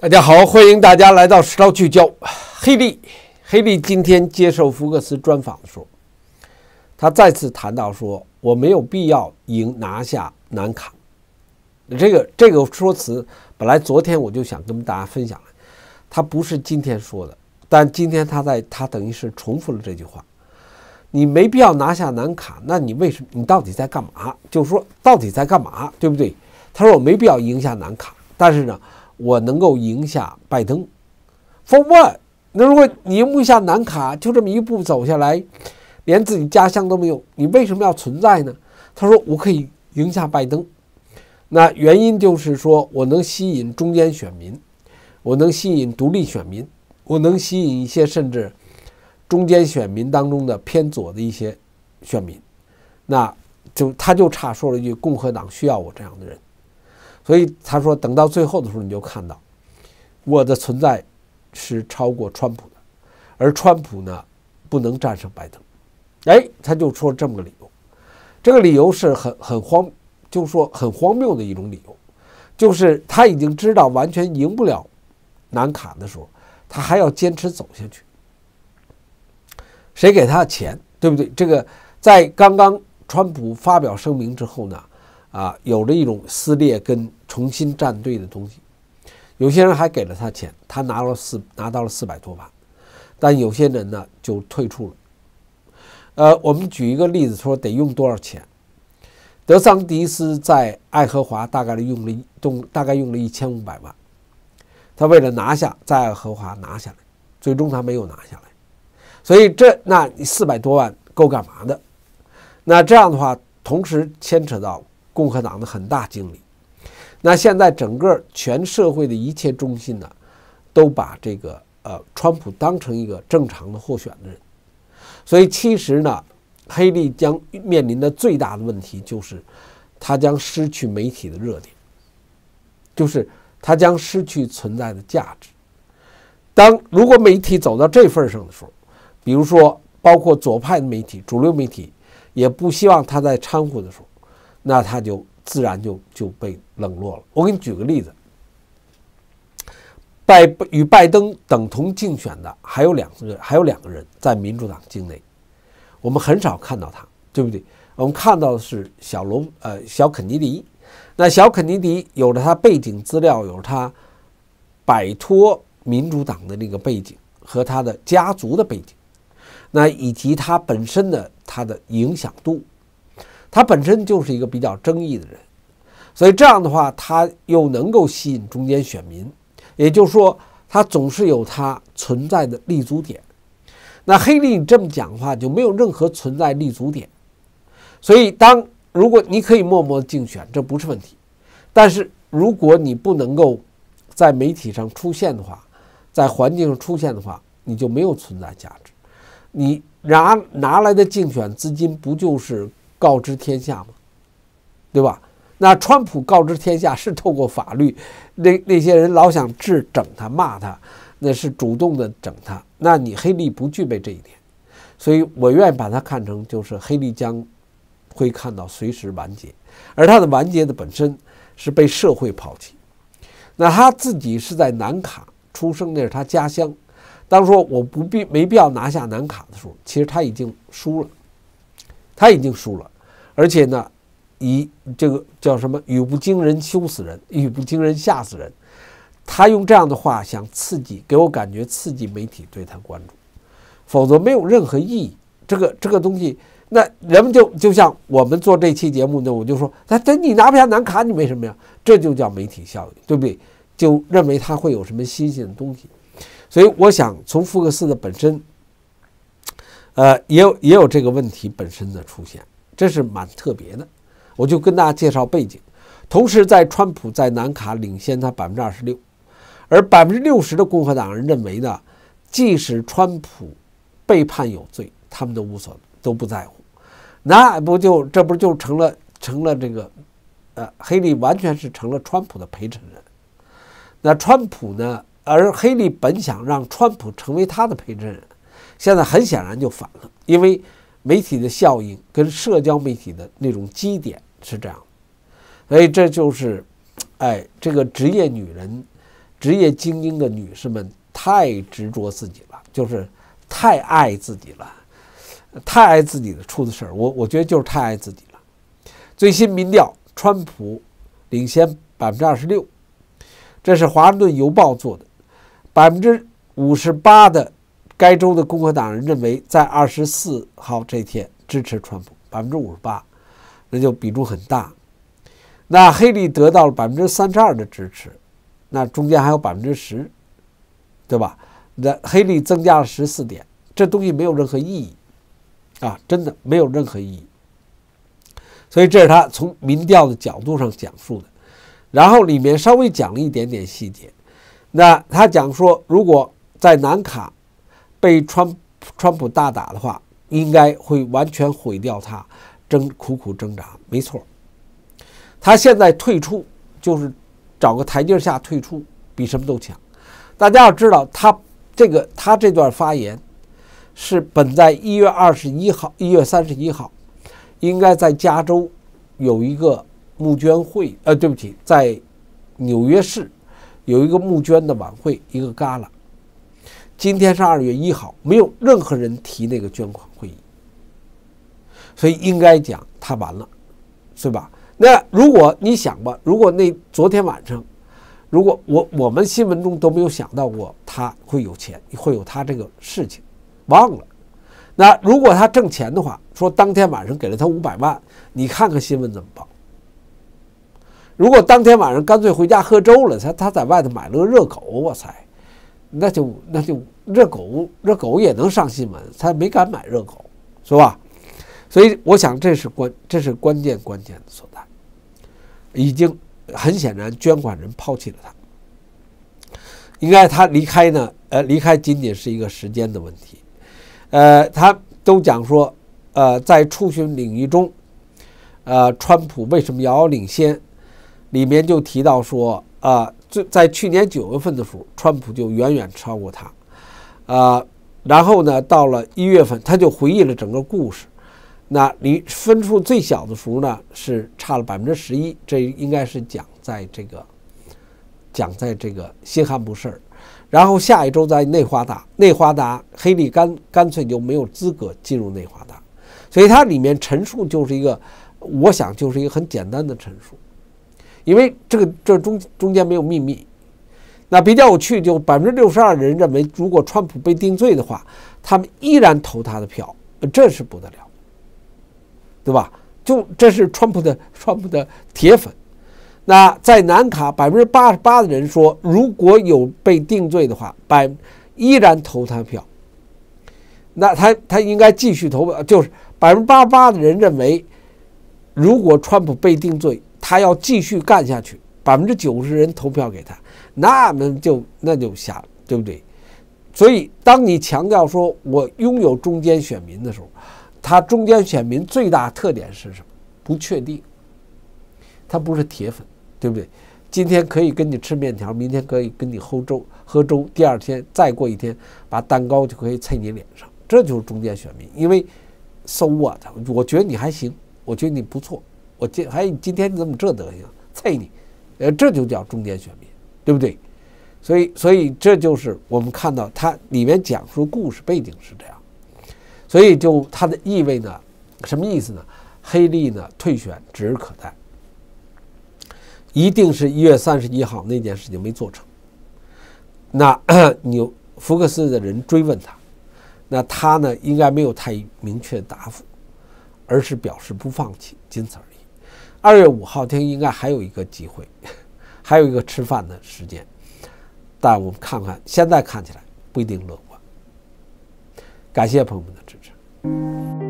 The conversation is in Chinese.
大家好，欢迎大家来到《石差聚焦》。黑利，黑利今天接受福克斯专访的时候，他再次谈到说：“我没有必要赢拿下南卡。”这个这个说辞，本来昨天我就想跟大家分享了，他不是今天说的，但今天他在他等于是重复了这句话：“你没必要拿下南卡。”那你为什么？你到底在干嘛？就是说，到底在干嘛，对不对？他说：“我没必要赢下南卡，但是呢。”我能够赢下拜登。For one，那如果你赢不下南卡，就这么一步走下来，连自己家乡都没有，你为什么要存在呢？他说：“我可以赢下拜登。那原因就是说我能吸引中间选民，我能吸引独立选民，我能吸引一些甚至中间选民当中的偏左的一些选民。那就他就差说了一句：共和党需要我这样的人。”所以他说，等到最后的时候，你就看到我的存在是超过川普的，而川普呢，不能战胜拜登。哎，他就说这么个理由，这个理由是很很荒，就是说很荒谬的一种理由，就是他已经知道完全赢不了南卡的时候，他还要坚持走下去。谁给他的钱？对不对？这个在刚刚川普发表声明之后呢？啊，有着一种撕裂跟重新站队的东西。有些人还给了他钱，他拿了四拿到了四百多万，但有些人呢就退出了。呃，我们举一个例子，说得用多少钱？德桑迪斯在爱荷华大概用了动大概用了一千五百万，他为了拿下在爱荷华拿下来，最终他没有拿下来，所以这那四百多万够干嘛的？那这样的话，同时牵扯到共和党的很大精力。那现在整个全社会的一切中心呢，都把这个呃川普当成一个正常的候选的人。所以其实呢，黑利将面临的最大的问题就是，他将失去媒体的热点，就是他将失去存在的价值。当如果媒体走到这份上的时候，比如说包括左派的媒体、主流媒体，也不希望他在掺和的时候。那他就自然就就被冷落了。我给你举个例子，拜与拜登等同竞选的还有两个，还有两个人在民主党境内，我们很少看到他，对不对？我们看到的是小罗，呃，小肯尼迪。那小肯尼迪有了他背景资料，有他摆脱民主党的那个背景和他的家族的背景，那以及他本身的他的影响度。他本身就是一个比较争议的人，所以这样的话，他又能够吸引中间选民，也就是说，他总是有他存在的立足点。那黑利，你这么讲话就没有任何存在立足点。所以，当如果你可以默默竞选，这不是问题；但是，如果你不能够在媒体上出现的话，在环境上出现的话，你就没有存在价值。你拿拿来的竞选资金不就是？告知天下嘛，对吧？那川普告知天下是透过法律，那那些人老想治整他、骂他，那是主动的整他。那你黑利不具备这一点，所以我愿意把它看成就是黑利将会看到随时完结，而他的完结的本身是被社会抛弃。那他自己是在南卡出生，那是他家乡。当说我不必没必要拿下南卡的时候，其实他已经输了。他已经输了，而且呢，以这个叫什么“语不惊人羞死人，语不惊人吓死人”，他用这样的话想刺激，给我感觉刺激媒体对他关注，否则没有任何意义。这个这个东西，那人们就就像我们做这期节目呢，我就说，那等你拿不下南卡，你为什么呀？这就叫媒体效应，对不对？就认为他会有什么新鲜的东西，所以我想从福克斯的本身。呃，也有也有这个问题本身的出现，这是蛮特别的。我就跟大家介绍背景。同时，在川普在南卡领先他百分之二十六，而百分之六十的共和党人认为呢，即使川普被判有罪，他们都无所都不在乎。那不就这不就成了成了这个，呃，黑利完全是成了川普的陪衬人。那川普呢？而黑利本想让川普成为他的陪衬人。现在很显然就反了，因为媒体的效应跟社交媒体的那种基点是这样所以这就是，哎，这个职业女人、职业精英的女士们太执着自己了，就是太爱自己了，太爱自己的出的事儿。我我觉得就是太爱自己了。最新民调，川普领先百分之二十六，这是《华盛顿邮报》做的，百分之五十八的。该州的共和党人认为，在二十四号这天支持川普百分之五十八，那就比重很大。那黑利得到了百分之三十二的支持，那中间还有百分之十，对吧？那黑利增加了十四点，这东西没有任何意义，啊，真的没有任何意义。所以这是他从民调的角度上讲述的，然后里面稍微讲了一点点细节。那他讲说，如果在南卡。被川川普大打的话，应该会完全毁掉他，争苦苦挣扎。没错，他现在退出就是找个台阶下退出，比什么都强。大家要知道，他这个他这段发言是本在一月二十一号、一月三十一号，应该在加州有一个募捐会，呃，对不起，在纽约市有一个募捐的晚会，一个 gala。今天是二月一号，没有任何人提那个捐款会议，所以应该讲他完了，是吧？那如果你想吧，如果那昨天晚上，如果我我们新闻中都没有想到过他会有钱，会有他这个事情，忘了。那如果他挣钱的话，说当天晚上给了他五百万，你看看新闻怎么报？如果当天晚上干脆回家喝粥了，他他在外头买了个热狗，我猜。那就那就热狗热狗也能上新闻，他没敢买热狗，是吧？所以我想这是关这是关键关键的所在，已经很显然捐款人抛弃了他，应该他离开呢？呃，离开仅仅是一个时间的问题，呃，他都讲说，呃，在触选领域中，呃，川普为什么遥遥领先？里面就提到说啊。在在去年九月份的时候，川普就远远超过他，啊，然后呢，到了一月份，他就回忆了整个故事。那离分数最小的时候呢，是差了百分之十一，这应该是讲在这个讲在这个新罕布什尔，然后下一周在内华达，内华达黑利干干脆就没有资格进入内华达，所以它里面陈述就是一个，我想就是一个很简单的陈述。因为这个这中中间没有秘密，那比较有趣，就百分之六十二人认为，如果川普被定罪的话，他们依然投他的票，这是不得了，对吧？就这是川普的川普的铁粉。那在南卡，百分之八十八的人说，如果有被定罪的话，百依然投他票。那他他应该继续投票，就是百分之八十八的人认为，如果川普被定罪。他要继续干下去，百分之九十人投票给他，那么就那就瞎了，对不对？所以，当你强调说我拥有中间选民的时候，他中间选民最大特点是什么？不确定。他不是铁粉，对不对？今天可以跟你吃面条，明天可以跟你喝粥，喝粥，第二天再过一天，把蛋糕就可以蹭你脸上。这就是中间选民，因为 so what，我觉得你还行，我觉得你不错。我今哎，今天你怎么这德行？啐你！呃，这就叫中间选民，对不对？所以，所以这就是我们看到他里面讲述故事背景是这样，所以就它的意味呢，什么意思呢？黑利呢，退选指日可待，一定是一月三十一号那件事情没做成。那纽 福克斯的人追问他，那他呢，应该没有太明确答复，而是表示不放弃，金而已。二月五号，天应该还有一个机会，还有一个吃饭的时间，但我们看看现在看起来不一定乐观。感谢朋友们的支持。